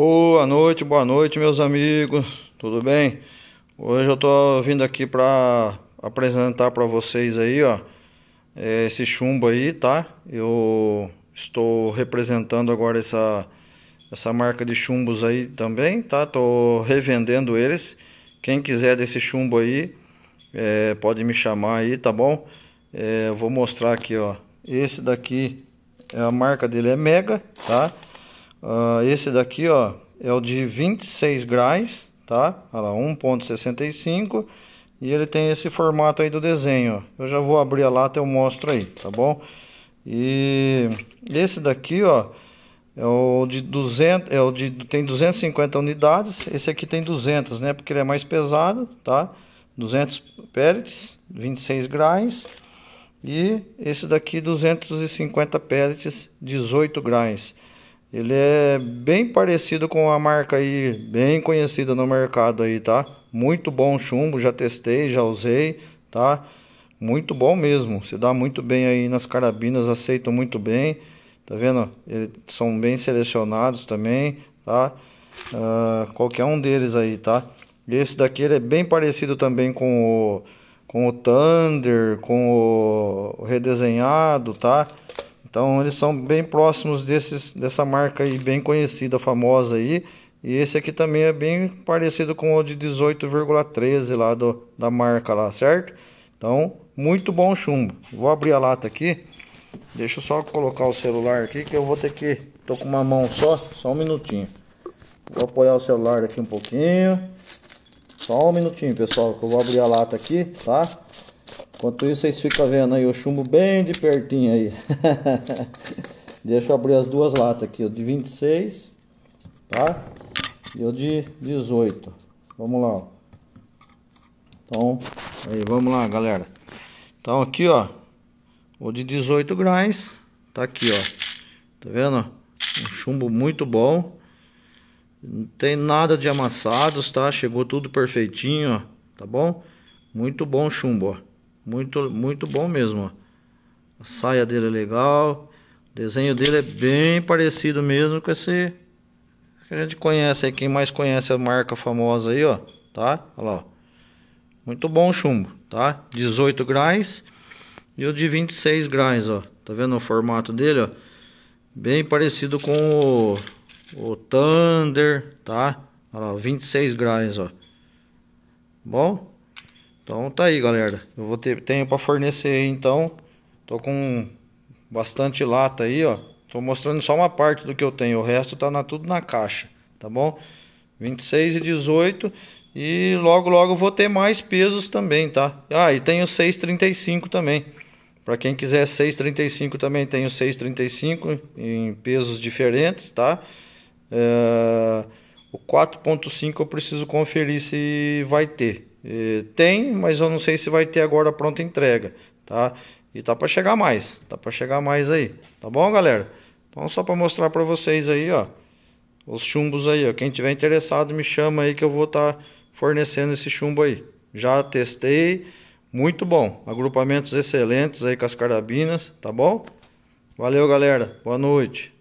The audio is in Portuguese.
Boa noite, boa noite, meus amigos. Tudo bem? Hoje eu tô vindo aqui para apresentar para vocês aí, ó, é, esse chumbo aí, tá? Eu estou representando agora essa essa marca de chumbos aí também, tá? Tô revendendo eles. Quem quiser desse chumbo aí, é, pode me chamar aí, tá bom? É, vou mostrar aqui, ó. Esse daqui, é a marca dele é Mega, tá? Uh, esse daqui, ó, é o de 26 graus, tá? Olha lá, 1.65 e ele tem esse formato aí do desenho, ó. Eu já vou abrir a lata e eu mostro aí, tá bom? E esse daqui, ó, é o de 200, é o de tem 250 unidades. Esse aqui tem 200, né? Porque ele é mais pesado, tá? 200 pellets, 26 graus. E esse daqui 250 pellets, 18 graus. Ele é bem parecido com a marca aí, bem conhecida no mercado aí, tá? Muito bom chumbo, já testei, já usei, tá? Muito bom mesmo, se dá muito bem aí nas carabinas, aceitam muito bem, tá vendo? Eles são bem selecionados também, tá? Uh, qualquer um deles aí, tá? Esse daqui ele é bem parecido também com o, com o Thunder, com o redesenhado, tá? Então eles são bem próximos desses, dessa marca aí bem conhecida, famosa aí. E esse aqui também é bem parecido com o de 18,13 lá do, da marca lá, certo? Então, muito bom chumbo. Vou abrir a lata aqui. Deixa eu só colocar o celular aqui que eu vou ter que... Tô com uma mão só, só um minutinho. Vou apoiar o celular aqui um pouquinho. Só um minutinho, pessoal, que eu vou abrir a lata aqui, tá? Enquanto isso, vocês ficam vendo aí o chumbo bem de pertinho aí. Deixa eu abrir as duas latas aqui, o de 26, tá? E o de 18. Vamos lá, ó. Então, aí, vamos lá, galera. Então, aqui, ó, o de 18 grãs tá aqui, ó. Tá vendo? Um chumbo muito bom. Não tem nada de amassados, tá? Chegou tudo perfeitinho, ó. Tá bom? Muito bom chumbo, ó. Muito, muito bom mesmo. A saia dele é legal. O desenho dele é bem parecido mesmo com esse que a gente conhece aí. Quem mais conhece a marca famosa aí, ó. Tá? Olha lá. Ó. Muito bom o chumbo, tá? 18 graus e o de 26 graus, ó. Tá vendo o formato dele, ó? Bem parecido com o, o Thunder, tá? Olha lá, 26 graus, ó. Bom? Então tá aí, galera. Eu vou ter tenho para fornecer então. Tô com bastante lata aí, ó. Tô mostrando só uma parte do que eu tenho, o resto tá na, tudo na caixa, tá bom? 26 e 18 e logo logo vou ter mais pesos também, tá? Ah, e tenho 635 também. Para quem quiser 6,35 também tenho 6,35 em pesos diferentes, tá? É... O 4.5 eu preciso conferir se vai ter. Eh, tem, mas eu não sei se vai ter agora pronta entrega, tá? E tá para chegar mais, tá para chegar mais aí, tá bom, galera? Então só para mostrar para vocês aí, ó, os chumbos aí, ó. Quem tiver interessado me chama aí que eu vou estar tá fornecendo esse chumbo aí. Já testei, muito bom. Agrupamentos excelentes aí com as carabinas, tá bom? Valeu, galera. Boa noite.